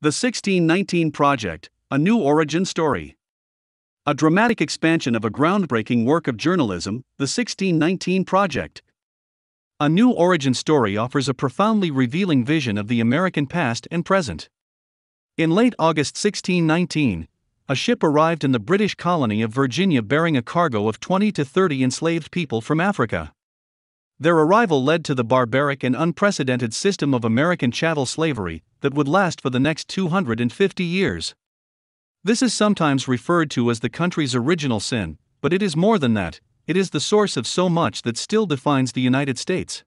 The 1619 Project A New Origin Story. A dramatic expansion of a groundbreaking work of journalism, The 1619 Project. A New Origin Story offers a profoundly revealing vision of the American past and present. In late August 1619, a ship arrived in the British colony of Virginia bearing a cargo of 20 to 30 enslaved people from Africa. Their arrival led to the barbaric and unprecedented system of American chattel slavery that would last for the next 250 years. This is sometimes referred to as the country's original sin, but it is more than that, it is the source of so much that still defines the United States.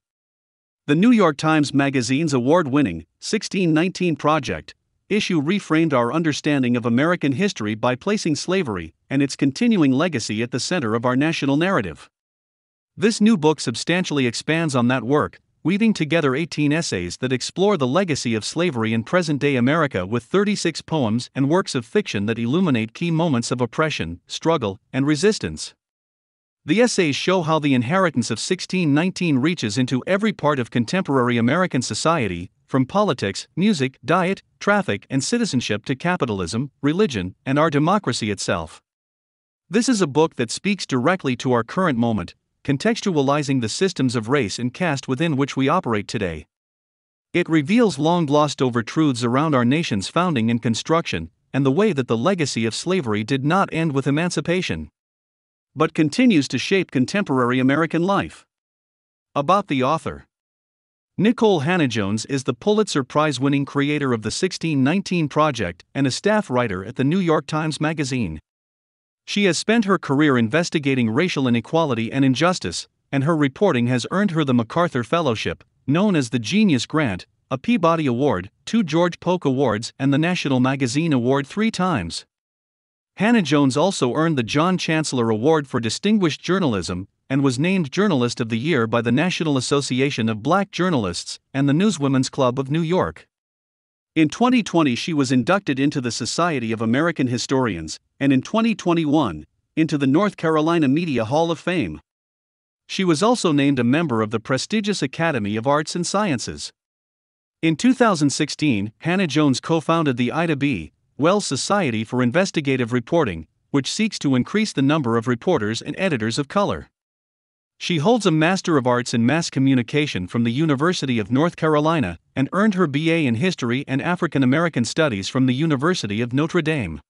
The New York Times Magazine's award winning 1619 Project issue reframed our understanding of American history by placing slavery and its continuing legacy at the center of our national narrative. This new book substantially expands on that work weaving together 18 essays that explore the legacy of slavery in present day America with 36 poems and works of fiction that illuminate key moments of oppression, struggle, and resistance. The essays show how the inheritance of 1619 reaches into every part of contemporary American society, from politics, music, diet, traffic, and citizenship to capitalism, religion, and our democracy itself. This is a book that speaks directly to our current moment, contextualizing the systems of race and caste within which we operate today. It reveals long glossed over truths around our nation's founding and construction, and the way that the legacy of slavery did not end with emancipation, but continues to shape contemporary American life. About the author Nicole Hannah Jones is the Pulitzer Prize winning creator of the 1619 Project and a staff writer at the New York Times Magazine. She has spent her career investigating racial inequality and injustice, and her reporting has earned her the MacArthur Fellowship, known as the Genius Grant, a Peabody Award, two George Polk Awards, and the National Magazine Award three times. Hannah Jones also earned the John Chancellor Award for Distinguished Journalism and was named Journalist of the Year by the National Association of Black Journalists and the Newswomen's Club of New York. In 2020, she was inducted into the Society of American Historians and in 2021, into the North Carolina Media Hall of Fame. She was also named a member of the prestigious Academy of Arts and Sciences. In 2016, Hannah Jones co founded the Ida B. Wells Society for Investigative Reporting, which seeks to increase the number of reporters and editors of color. She holds a Master of Arts in Mass Communication from the University of North Carolina and earned her BA in History and African American Studies from the University of Notre Dame.